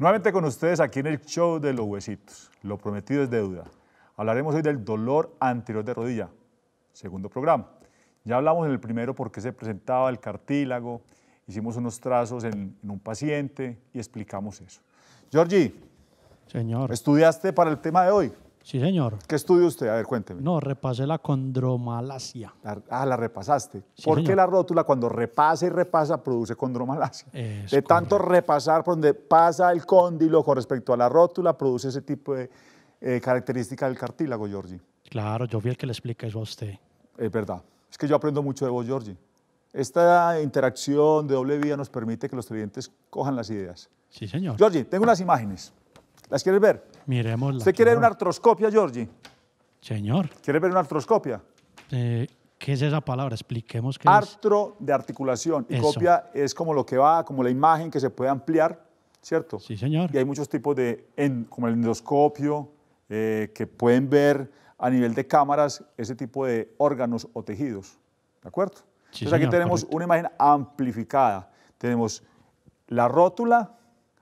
Nuevamente con ustedes aquí en el show de los huesitos. Lo prometido es deuda. Hablaremos hoy del dolor anterior de rodilla, segundo programa. Ya hablamos en el primero por qué se presentaba el cartílago, hicimos unos trazos en, un paciente y explicamos eso. Georgie, Señor. ¿estudiaste para el tema de hoy? Sí, señor. ¿Qué estudió usted? A ver, cuénteme. No, repasé la condromalacia. ah, la repasaste. ¿Por qué la rótula cuando repasa y repasa produce condromalacia? de tanto repasar por donde pasa el cóndilo con respecto a la rótula, produce ese tipo de eh, característica del cartílago, Giorgi. Claro, yo vi el que le explica eso a usted. Es verdad. Es que yo aprendo mucho de vos, Giorgi. Esta interacción de doble vía nos permite que los estudiantes cojan las ideas. Sí, señor. Giorgi, tengo unas imágenes. ¿Las quieres ver? ¿Se ¿Usted quiere ver una artroscopia, Georgie? Señor. ¿Quiere ver una artroscopia? Eh, ¿Qué es esa palabra? Expliquemos qué Artro de articulación. Y copia es como lo que va, como la imagen que se puede ampliar, ¿cierto? Sí, señor. Y hay muchos tipos de, en, como el endoscopio, eh, que pueden ver a nivel de cámaras ese tipo de órganos o tejidos. ¿De acuerdo? Sí, Entonces aquí tenemos una imagen amplificada. Tenemos la rótula,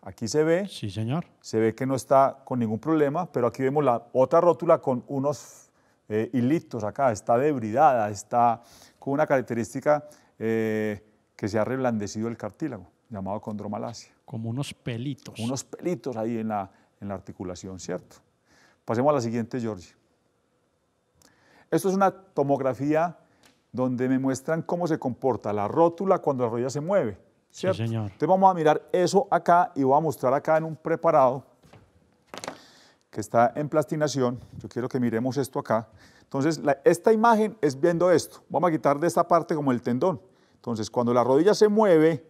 Aquí se ve. Sí, señor. Se ve que no está con ningún problema, pero aquí vemos la otra rótula con unos eh, hilitos acá. Está debridada, está con una característica eh, que se ha reblandecido el cartílago, llamado condromalacia. Como unos pelitos. Unos pelitos ahí en la, en la articulación, ¿cierto? Pasemos a la siguiente, George. Esto es una tomografía donde me muestran cómo se comporta la rótula cuando la rodilla se mueve entonces vamos a mirar eso acá y voy a mostrar acá en un preparado que está en plastinación. Yo quiero que miremos esto acá. Entonces, esta imagen es viendo esto. Vamos a quitar de esta parte como el tendón. Entonces, cuando la rodilla se mueve,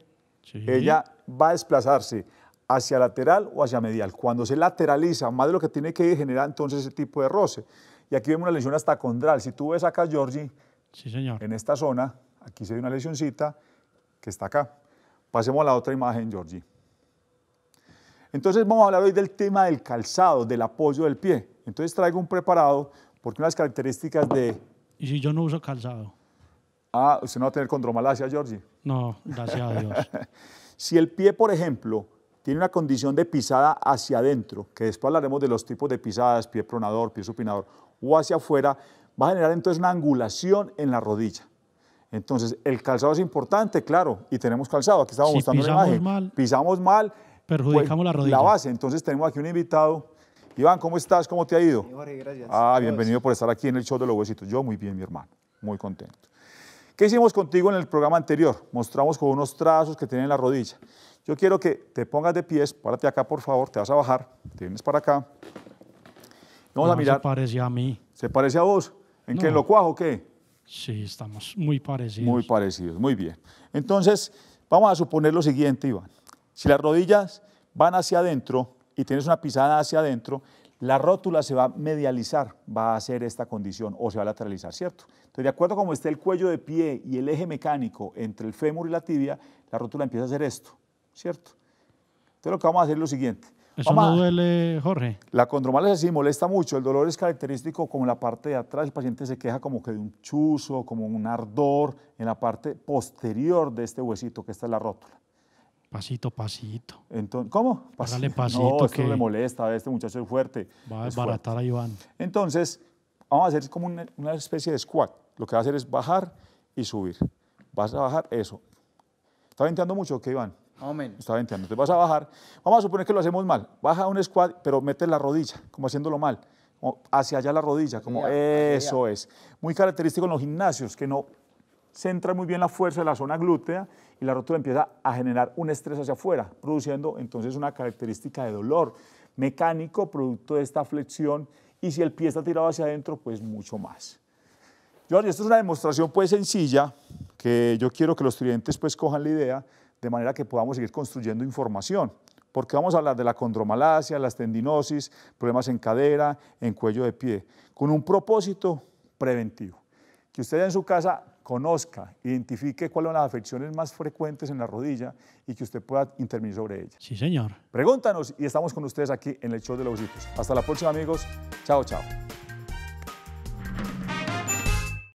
ella va a desplazarse hacia lateral o hacia medial. Cuando se lateraliza, más de lo que tiene que generar entonces ese tipo de roce. Y aquí vemos una lesión hasta condral. Si tú ves acá, Georgie, señor. en esta zona, aquí se ve una lesioncita que está acá. Pasemos a la otra imagen, Georgie. Entonces vamos a hablar hoy del tema del calzado, del apoyo del pie. Entonces traigo un preparado porque unas características de... ¿Y si yo no uso calzado? Ah, usted no va a tener condromalacia, Georgie. No, gracias a Dios. si el pie, por ejemplo, tiene una condición de pisada hacia adentro, que después hablaremos de los tipos de pisadas, pie pronador, pie supinador, o hacia afuera, va a generar entonces una angulación en la rodilla. Entonces, el calzado es importante, claro, y tenemos calzado. Aquí estamos mostrando la Mal, pisamos mal, perjudicamos la pues, rodilla. La base. Entonces, tenemos aquí un invitado. Iván, ¿cómo estás? ¿Cómo te ha ido? Jorge, gracias. Ah, bienvenido por estar aquí en el show de los huesitos. Yo muy bien, mi hermano. Muy contento. ¿Qué hicimos contigo en el programa anterior? Mostramos con unos trazos que tienen la rodilla. Yo quiero que te pongas de pies, párate acá, por favor, te vas a bajar, te vienes para acá. Vamos a mirar. Se parece a mí. ¿Se parece a vos? ¿En qué? lo cuajo o qué? Sí, estamos muy parecidos. Muy parecidos, muy bien. Entonces, vamos a suponer lo siguiente, Iván. Si las rodillas van hacia adentro y tienes una pisada hacia adentro, la rótula se va a medializar, va a hacer esta condición o se va a lateralizar, ¿cierto? Entonces, de acuerdo a cómo esté el cuello de pie y el eje mecánico entre el fémur y la tibia, la rótula empieza a hacer esto, ¿cierto? Entonces, lo que vamos a hacer es lo siguiente. ¿Eso no duele, Jorge? La es sí molesta mucho. El dolor es característico como en la parte de atrás. El paciente se queja como que de un chuzo, como un ardor en la parte posterior de este huesito, que está es la rótula. Pasito, pasito. Entonces, ¿Cómo? Pasito. pasito. No, esto le molesta. A este muchacho es fuerte. Va a desbaratar a Iván. Entonces, vamos a hacer como una, especie de squat. Lo que va a hacer es bajar y subir. Vas a bajar eso. ¿Está ventando mucho qué, Iván? Está venteando. vas a bajar. Vamos a suponer que lo hacemos mal. Baja un squat, pero mete la rodilla, como haciéndolo mal. hacia allá la rodilla, como eso es. Muy característico en los gimnasios, que no centra muy bien la fuerza de la zona glútea y la rotura empieza a generar un estrés hacia afuera, produciendo entonces una característica de dolor mecánico producto de esta flexión y si el pie está tirado hacia adentro, pues mucho más. George, esto es una demostración pues sencilla que yo quiero que los estudiantes pues cojan la idea de manera que podamos seguir construyendo información, porque vamos a hablar de la condromalacia, las tendinosis, problemas en cadera, en cuello de pie, con un propósito preventivo. Que usted en su casa conozca, identifique cuáles son las afecciones más frecuentes en la rodilla y que usted pueda intervenir sobre ellas. Sí, señor. Pregúntanos y estamos con ustedes aquí en el show de los hitos. Hasta la próxima, amigos. Chao, chao.